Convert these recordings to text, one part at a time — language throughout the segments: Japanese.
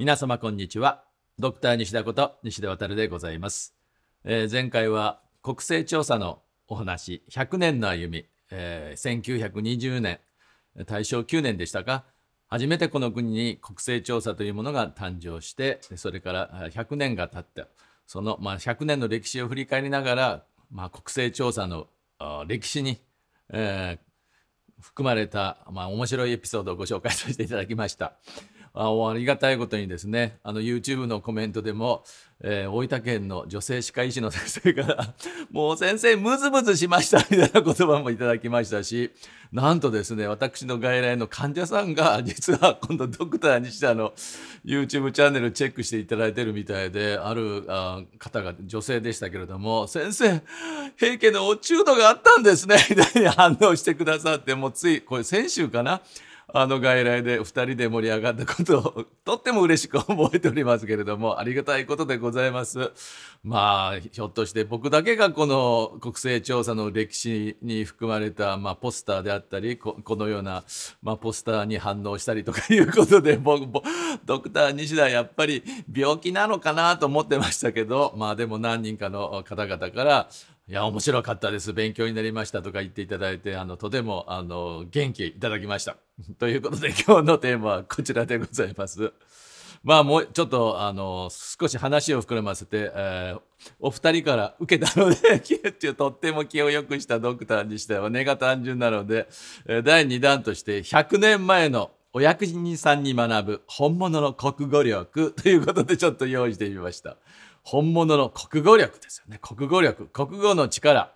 皆様こんにちはドクター西田こと西田渡でございます、えー、前回は国勢調査のお話100年の歩み、えー、1920年大正9年でしたか初めてこの国に国勢調査というものが誕生してそれから100年が経ったその、まあ、100年の歴史を振り返りながら、まあ、国勢調査の歴史に、えー、含まれた、まあ、面白いエピソードをご紹介させていただきました。あありがたいことにですねあの YouTube のコメントでも、えー、大分県の女性歯科医師の先生から「もう先生ムズムズしました」みたいな言葉もいただきましたしなんとですね私の外来の患者さんが 実は今度ドクター西田の YouTube チャンネルチェックしていただいてるみたいであるあ方が女性でしたけれども「先生平家のお中度があったんですね」みたいに反応してくださってもうついこれ先週かなあの外来で2人で盛り上がったことをとっても嬉しく覚えておりますけれどもありがたいことでございますまあひょっとして僕だけがこの国勢調査の歴史に含まれた、まあ、ポスターであったりこのような、まあ、ポスターに反応したりとかいうことで僕ドクター西田やっぱり病気なのかなと思ってましたけどまあでも何人かの方々からいや、面白かったです。勉強になりましたとか言っていただいて、あの、とても、あの、元気いただきました。ということで、今日のテーマはこちらでございます。まあ、もう、ちょっと、あの、少し話を膨らませて、えー、お二人から受けたので、キュッチュとっても気を良くしたドクターにしては、根が単純なので、第2弾として、100年前のお役人さんに学ぶ本物の国語力ということで、ちょっと用意してみました。本物の国語力ですよね。国語力、国語の力。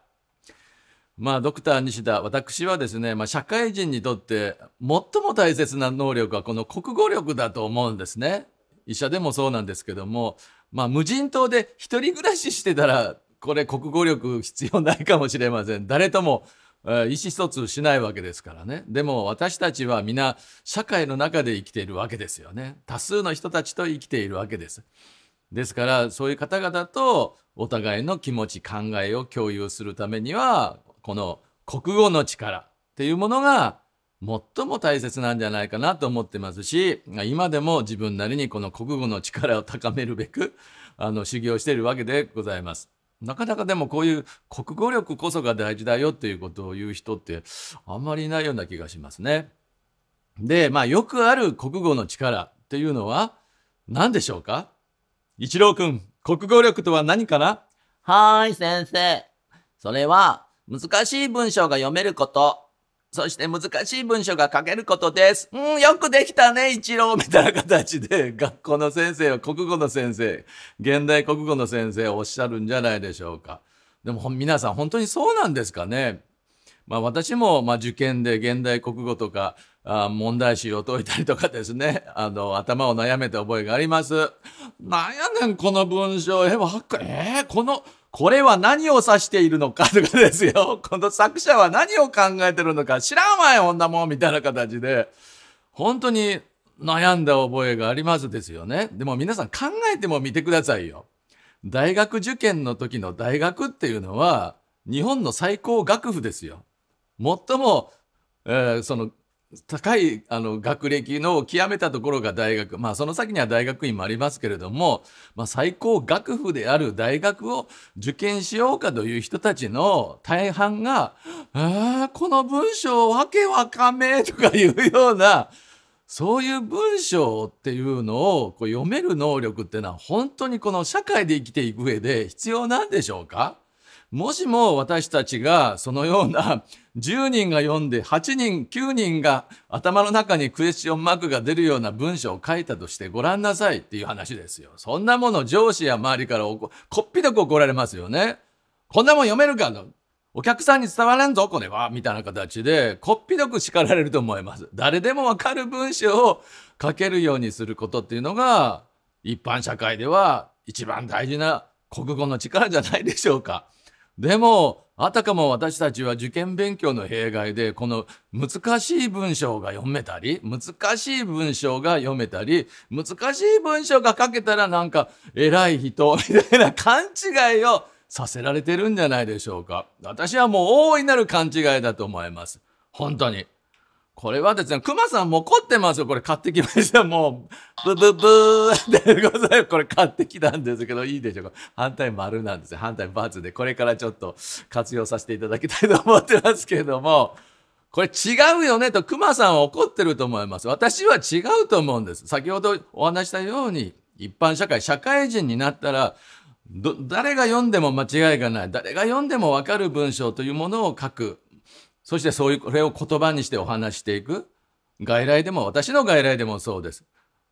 まあ、ドクター西田、私はですね、まあ、社会人にとって最も大切な能力はこの国語力だと思うんですね。医者でもそうなんですけども、まあ、無人島で一人暮らししてたら、これ国語力必要ないかもしれません。誰とも、えー、意思疎通しないわけですからね。でも私たちは皆社会の中で生きているわけですよね。多数の人たちと生きているわけです。ですからそういう方々とお互いの気持ち考えを共有するためにはこの国語の力っていうものが最も大切なんじゃないかなと思ってますし今でも自分なりにこの国語の力を高めるべくあの修行しているわけでございます。なかなかでもこういう国語力こそが大事だよっていうことを言う人ってあんまりいないような気がしますね。で、まあよくある国語の力っていうのは何でしょうか一郎くん、国語力とは何かなはーい、先生。それは、難しい文章が読めること。そして難しい文章が書けることです。うん、よくできたね、一郎みたいな形で、学校の先生は国語の先生、現代国語の先生おっしゃるんじゃないでしょうか。でも皆さん本当にそうなんですかね。まあ私も、まあ受験で現代国語とか、あ問題集を解いたりとかですね、あの、頭を悩めた覚えがあります。なんやねん、この文章。え、わか、えー、この、これは何を指しているのかとか ですよ。この作者は何を考えてるのか知らんわよ、女もんみたいな形で、本当に悩んだ覚えがありますですよね。でも皆さん考えてもみてくださいよ。大学受験の時の大学っていうのは、日本の最高学府ですよ。最も、えー、その高いあの学歴の極めたところが大学、まあ、その先には大学院もありますけれども、まあ、最高学府である大学を受験しようかという人たちの大半が「あこの文章わけわかめ」とかいうようなそういう文章っていうのをこう読める能力っていうのは本当にこの社会で生きていく上で必要なんでしょうかもしも私たちがそのような10 人が読んで8人、9人が頭の中にクエスチョンマークが出るような文章を書いたとしてご覧なさいっていう話ですよ。そんなもの上司や周りからこっぴどく怒られますよね。こんなもん読めるかのお客さんに伝わらんぞ、これは。みたいな形で、こっぴどく叱られると思います。誰でもわかる文章を書けるようにすることっていうのが、一般社会では一番大事な国語の力じゃないでしょうか。でも、あたかも私たちは受験勉強の弊害で、この難しい文章が読めたり、難しい文章が読めたり、難しい文章が書けたらなんか偉い人みたいな勘違いをさせられてるんじゃないでしょうか。私はもう大いなる勘違いだと思います。本当に。これはですね、熊さんも怒ってますよ。これ買ってきました。もう、ブブブー でございます。これ買ってきたんですけど、いいでしょうか。反対丸なんですよ。反対バツで、これからちょっと活用させていただきたいと思ってますけれども、これ違うよねと熊さんは怒ってると思います。私は違うと思うんです。先ほどお話したように、一般社会、社会人になったら、ど、誰が読んでも間違いがない。誰が読んでもわかる文章というものを書く。そしてそういうこれを言葉にしてお話していく外来でも私の外来でもそうです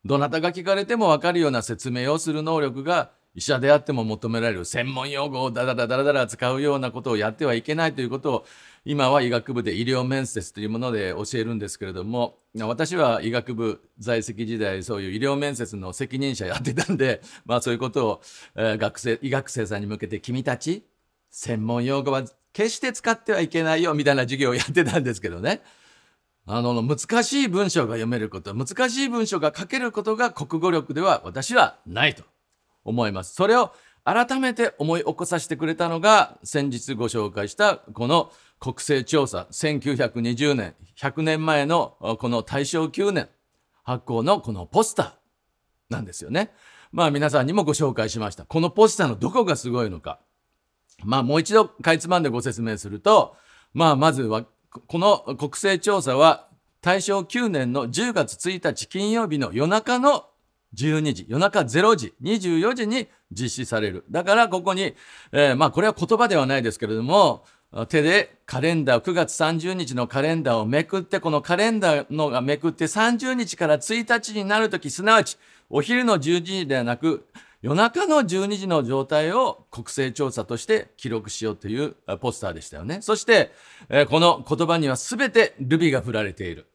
どなたが聞かれても分かるような説明をする能力が医者であっても求められる専門用語をダダダダダダ使うようなことをやってはいけないということを今は医学部で医療面接というもので教えるんですけれども私は医学部在籍時代そういう医療面接の責任者やってたんで、まあ、そういうことを、え学生医学生さんに向けて「君たち専門用語は決して使ってはいけないよみたいな授業をやってたんですけどね。あの、難しい文章が読めること、難しい文章が書けることが国語力では私はないと思います。それを改めて思い起こさせてくれたのが、先日ご紹介したこの国勢調査、1920年、100年前のこの大正9年発行のこのポスターなんですよね。まあ皆さんにもご紹介しました。このポスターのどこがすごいのか。まあ、もう一度かいつまんでご説明すると、まあ、まずは、この国勢調査は大正9年の10月1日金曜日の夜中の12時、夜中0時、24時に実施される。だからここに、えー、まあこれは言葉ではないですけれども、手でカレンダー、9月30日のカレンダーをめくって、このカレンダーのがめくって30日から1日になるとき、すなわちお昼の12時ではなく、夜中の12時の状態を国勢調査として記録しようというポスターでしたよね。そして、えー、この言葉には全てルビが振られている。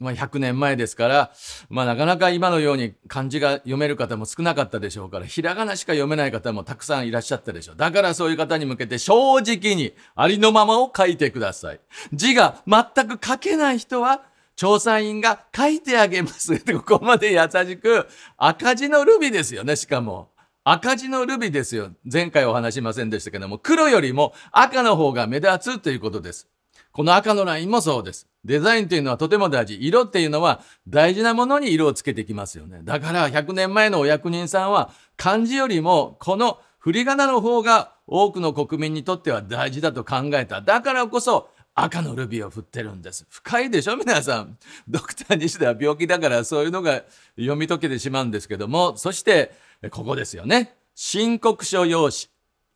まあ、100年前ですから、まあ、なかなか今のように漢字が読める方も少なかったでしょうから、ひらがなしか読めない方もたくさんいらっしゃったでしょう。だからそういう方に向けて正直にありのままを書いてください。字が全く書けない人は、調査員が書いてあげます。ここまで優しく、赤字のルビですよね、しかも。赤字のルビですよ。前回お話しませんでしたけども、黒よりも赤の方が目立つということです。この赤のラインもそうです。デザインというのはとても大事。色っていうのは大事なものに色をつけてきますよね。だから100年前のお役人さんは漢字よりもこの振り仮名の方が多くの国民にとっては大事だと考えた。だからこそ赤のルビーを振ってるんです。深いでしょ皆さん。ドクター西田は病気だからそういうのが読み解けてしまうんですけども。そしてここですよね。申告書用紙。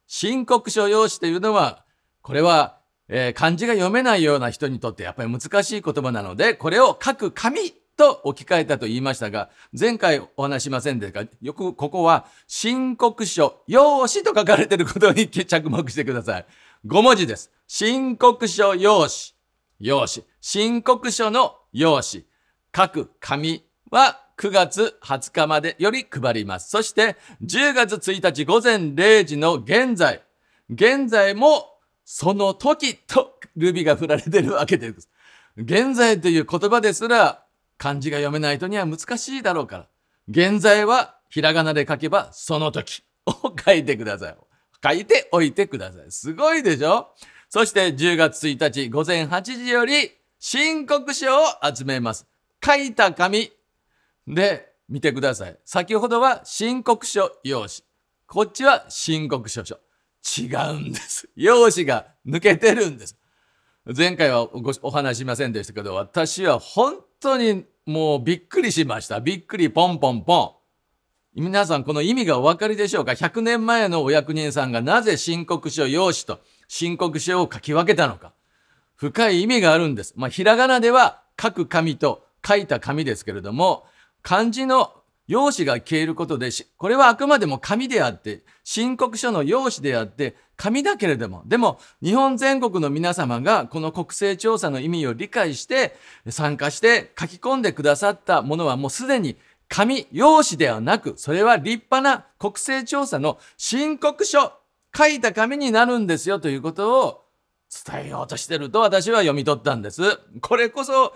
申告書用紙というのは、これは、えー、漢字が読めないような人にとってやっぱり難しい言葉なので、これを書く紙と置き換えたと言いましたが、前回お話しませんでしたが、よくここは申告書用紙と書かれていることに 着目してください。5文字です。申告書用紙。用紙。申告書の用紙。書く紙は9月20日までより配ります。そして10月1日午前0時の現在、現在もその時とルビが振られてるわけです。現在という言葉ですら漢字が読めない人には難しいだろうから。現在はひらがなで書けばその時を書いてください。書いておいてください。すごいでしょそして10月1日午前8時より申告書を集めます。書いた紙で、見てください。先ほどは申告書用紙。こっちは申告書書。違うんです。用紙が抜けてるんです。前回はごお話しませんでしたけど、私は本当にもうびっくりしました。びっくりポンポンポン。皆さんこの意味がお分かりでしょうか ?100 年前のお役人さんがなぜ申告書用紙と申告書を書き分けたのか。深い意味があるんです。まあ、ひらがなでは書く紙と書いた紙ですけれども、漢字の用紙が消えることで、これはあくまでも紙であって、申告書の用紙であって、紙だけれども、でも日本全国の皆様がこの国勢調査の意味を理解して参加して書き込んでくださったものはもうすでに紙、用紙ではなく、それは立派な国勢調査の申告書、書いた紙になるんですよということを伝えようとしてると私は読み取ったんです。これこそ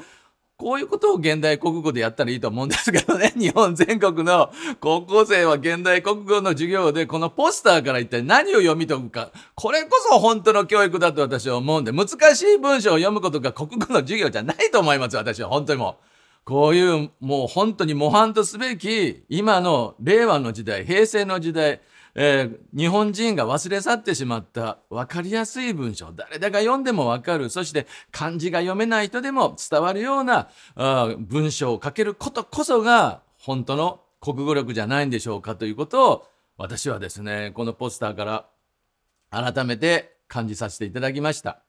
こういうことを現代国語でやったらいいと思うんですけどね、日本全国の高校生は現代国語の授業でこのポスターから一体何を読み解くか、これこそ本当の教育だと私は思うんで、難しい文章を読むことが国語の授業じゃないと思います、私は本当にもう。こういうもう本当に模範とすべき、今の令和の時代、平成の時代、えー、日本人が忘れ去ってしまった分かりやすい文章、誰だが読んでも分かる、そして漢字が読めない人でも伝わるようなあ文章を書けることこそが本当の国語力じゃないんでしょうかということを私はですね、このポスターから改めて感じさせていただきました。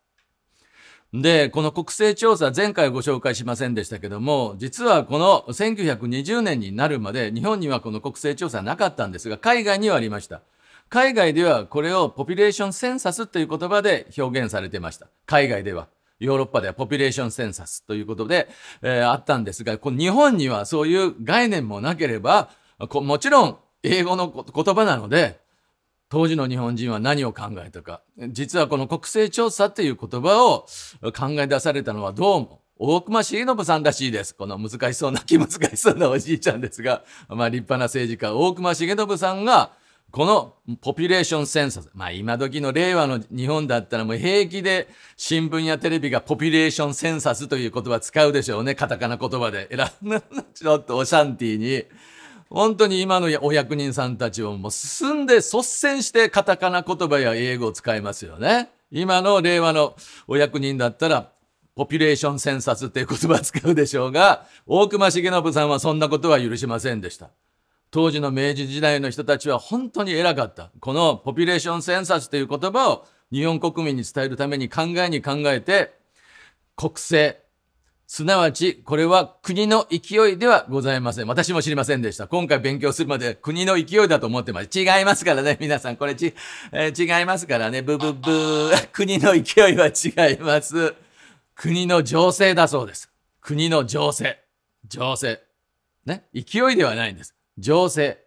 で、この国勢調査、前回ご紹介しませんでしたけども、実はこの1920年になるまで、日本にはこの国勢調査なかったんですが、海外にはありました。海外ではこれをポピュレーションセンサスという言葉で表現されてました。海外では。ヨーロッパではポピュレーションセンサスということで、えー、あったんですが、こ日本にはそういう概念もなければ、もちろん英語の言葉なので、当時の日本人は何を考えたか実はこの国勢調査という言葉を考え出されたのはどうも大隈重信さんらしいです。この難しそうな気難しそうなおじいちゃんですが、まあ立派な政治家、大隈重信さんが、このポピュレーションセンサス、まあ今時の令和の日本だったらもう平気で新聞やテレビがポピュレーションセンサスという言葉使うでしょうね。カタカナ言葉で。ちょっとオシャンティーに。本当に今のお役人さんたちをもう進んで率先してカタカナ言葉や英語を使いますよね。今の令和のお役人だったら、ポピュレーションセンサスっていう言葉を使うでしょうが、大隈重信さんはそんなことは許しませんでした。当時の明治時代の人たちは本当に偉かった。このポピュレーションセンサスという言葉を日本国民に伝えるために考えに考えて、国政、すなわち、これは国の勢いではございません。私も知りませんでした。今回勉強するまで国の勢いだと思ってます。違いますからね、皆さん。これち、えー、違いますからね。ブブブー。国の勢いは違います。国の情勢だそうです。国の情勢。情勢。ね。勢いではないんです。情勢。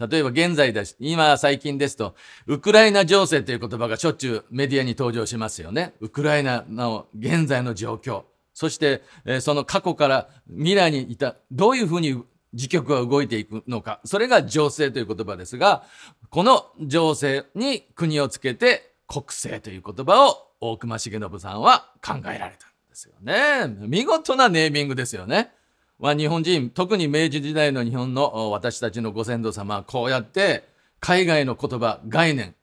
例えば現在だし、今最近ですと、ウクライナ情勢という言葉がしょっちゅうメディアに登場しますよね。ウクライナの現在の状況。そして、えその過去から未来にいた、どういうふうに時局は動いていくのか。それが情勢という言葉ですが、この情勢に国をつけて国政という言葉を大隈重信さんは考えられたんですよね。見事なネーミングですよね。まあ、日本人、特に明治時代の日本の私たちのご先祖様はこうやって海外の言葉、概念、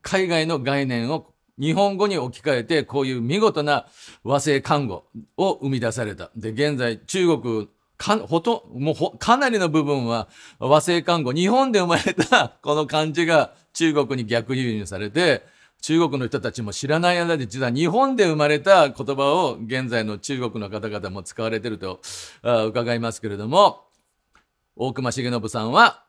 海外の概念を日本語に置き換えてこういう見事な和製看護を生み出された。で、現在中国か、ほと、もうかなりの部分は和製看護、日本で生まれたこの漢字が中国に逆輸入されて、中国の人たちも知らない間で実は日本で生まれた言葉を現在の中国の方々も使われてると伺いますけれども、大隈重信さんは、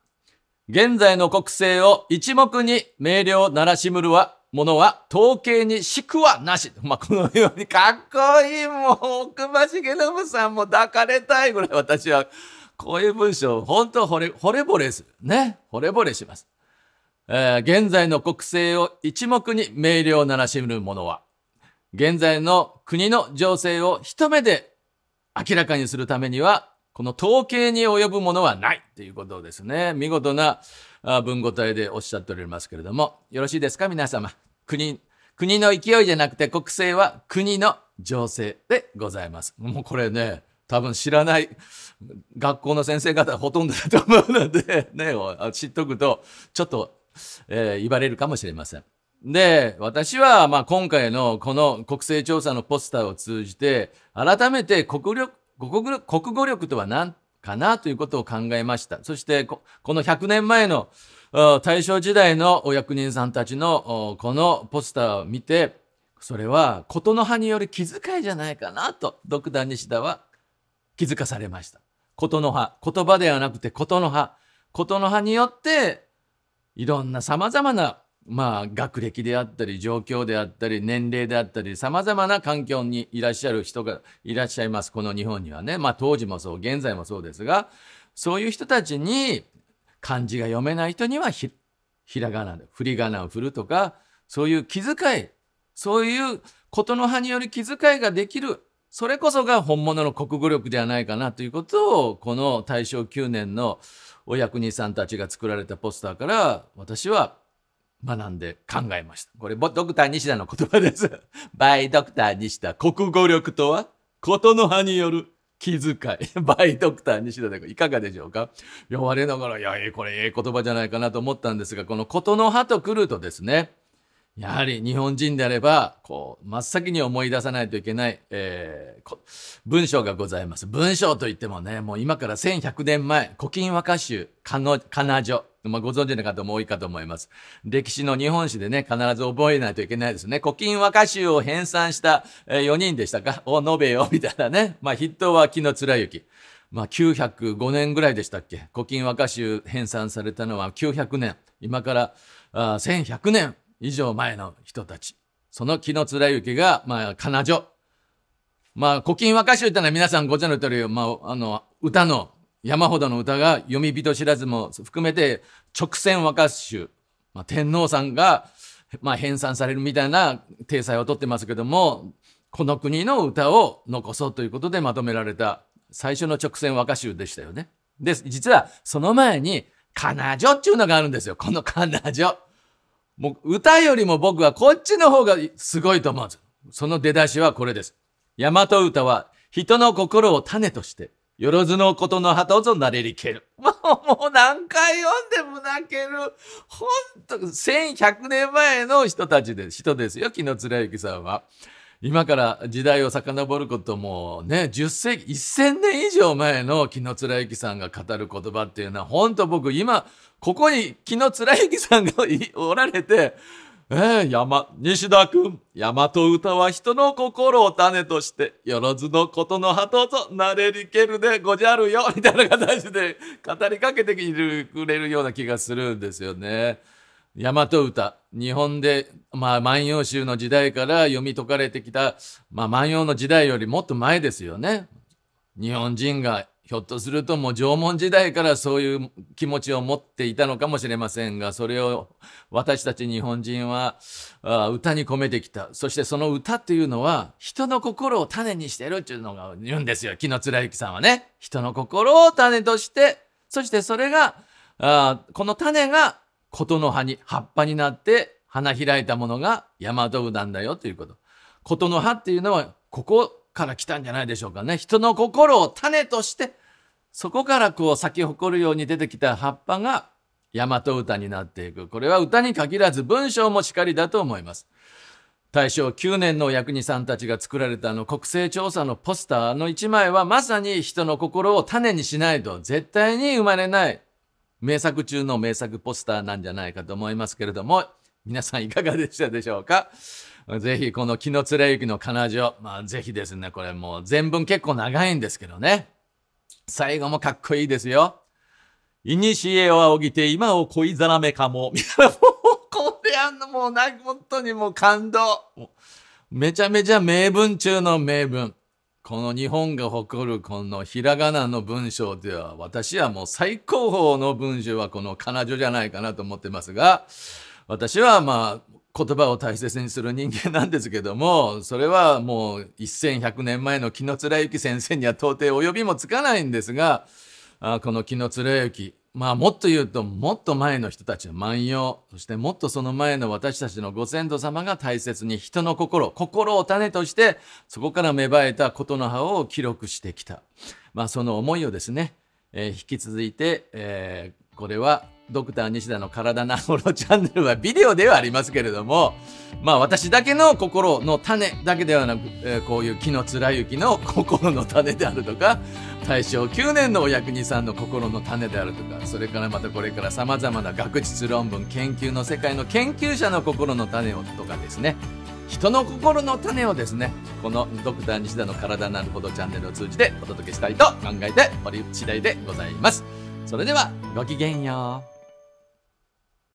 現在の国政を一目に明瞭ならしむるはものは統計にしくはなし。まあ、このようにかっこいい。もう、奥間重信さんも抱かれたいぐらい私は、こういう文章、本当惚れ、惚れ惚れする。ね。惚れ惚れします。えー、現在の国政を一目に明瞭ならしむるのは、現在の国の情勢を一目で明らかにするためには、この統計に及ぶものはないということですね。見事な、文語体でおっしゃっておりますけれども、よろしいですか皆様。国、国の勢いじゃなくて国政は国の情勢でございます。もうこれね、多分知らない学校の先生方ほとんどだと思うので、ね、知っとくと、ちょっと、えー、言われるかもしれません。で、私は、ま今回のこの国勢調査のポスターを通じて、改めて国力、国語力とは何かなということを考えました。そしてこ、この100年前の大正時代のお役人さんたちのこのポスターを見て、それは事の葉による気遣いじゃないかなと、独断西田は気づかされました。事の葉、言葉ではなくて事の葉、事の葉によって、いろんな様々なまあ、学歴であったり状況であったり年齢であったりさまざまな環境にいらっしゃる人がいらっしゃいますこの日本にはね、まあ、当時もそう現在もそうですがそういう人たちに漢字が読めない人にはひらがなで振り仮名を振るとかそういう気遣いそういうことの葉による気遣いができるそれこそが本物の国語力ではないかなということをこの大正9年のお役人さんたちが作られたポスターから私は学んで考えました。これ、ドクター西田の言葉です。バイドクター西田、国語力とは、ことの葉による気遣い。バイドクター西田でいかがでしょうかいや、れながら、いや、ええ、これ、ええ言葉じゃないかなと思ったんですが、このことの葉と来るとですね、やはり日本人であれば、こう、真っ先に思い出さないといけない、えー、文章がございます。文章といってもね、もう今から1100年前、古今和歌集、かの、かなじょ、まあ、ご存知の方も多いかと思います。歴史の日本史でね、必ず覚えないといけないですね。古今和歌集を編纂した4人でしたかを述べよ、みたいなね。まあ、筆頭は木の貫之。まあ、905年ぐらいでしたっけ古今和歌集編纂されたのは900年。今からあ1100年以上前の人たち。その木の貫之が、まあ、彼女。まあ、古今和歌集ってのは皆さんご存知の通り、まあ、あの、歌の山ほどの歌が読み人知らずも含めて直線和歌集、まあ、天皇さんが、まあ、編纂されるみたいな体裁をとってますけどもこの国の歌を残そうということでまとめられた最初の直線和歌集でしたよね。で実はその前に「彼女」っていうのがあるんですよこの「彼女」。もう歌よりも僕はこっちの方がすごいと思うんです。その出だしはこれです。大和歌は人の心を種としてよろずのことの旗をぞなれりける。もう何回読んでも泣ける。ほんと、1100年前の人たちです。人ですよ、木の貫之さんは。今から時代を遡ることもね、10世紀、1000年以上前の木の貫之さんが語る言葉っていうのは、ほんと僕今、ここに木の貫之さんがおられて、ええ山、西田くん。山と歌は人の心を種として、よろずのことの葉とぞ、なれりけるでごじゃるよ、みたいな形で語りかけてくれるような気がするんですよね。大和歌、日本で、まあ、万葉集の時代から読み解かれてきた、まあ、万葉の時代よりもっと前ですよね。日本人がひょっとするともう縄文時代からそういう気持ちを持っていたのかもしれませんが、それを私たち日本人は歌に込めてきた。そしてその歌っていうのは人の心を種にしてるっていうのが言うんですよ。木の貫之さんはね。人の心を種として、そしてそれが、あこの種が琴の葉に、葉っぱになって花開いたものが大和うだんだよということ。琴の葉っていうのはここから来たんじゃないでしょうかね。人の心を種としてそこからこう咲き誇るように出てきた葉っぱが大和歌になっていく。これは歌に限らず文章もしかりだと思います。大正9年の役人さんたちが作られたあの国勢調査のポスターの一枚はまさに人の心を種にしないと絶対に生まれない名作中の名作ポスターなんじゃないかと思いますけれども皆さんいかがでしたでしょうかぜひこの木の連れ行きの彼女、まあ、ぜひですねこれもう全文結構長いんですけどね最後もかっこいいですよ。いにしえはおぎて今を恋ざらめかも。みたいな、もう、これあの、もうな、本当にもう感動。めちゃめちゃ名文中の名文。この日本が誇るこのひらがなの文章では、私はもう最高峰の文章はこの彼女じゃないかなと思ってますが、私はまあ、言葉を大切にする人間なんですけどもそれはもう1100年前の紀貫之先生には到底及びもつかないんですがこの紀貫之まあもっと言うともっと前の人たちの万葉そしてもっとその前の私たちのご先祖様が大切に人の心心を種としてそこから芽生えたことの葉を記録してきた、まあ、その思いをですね、えー、引き続いて、えこれはドクター西田の体なほのチャンネルはビデオではありますけれども、まあ私だけの心の種だけではなく、えー、こういう木の貫之の心の種であるとか、大正9年のお役人さんの心の種であるとか、それからまたこれから様々な学術論文、研究の世界の研究者の心の種をとかですね、人の心の種をですね、このドクター西田の体なるほどチャンネルを通じてお届けしたいと考えており次第でございます。それではごきげんよう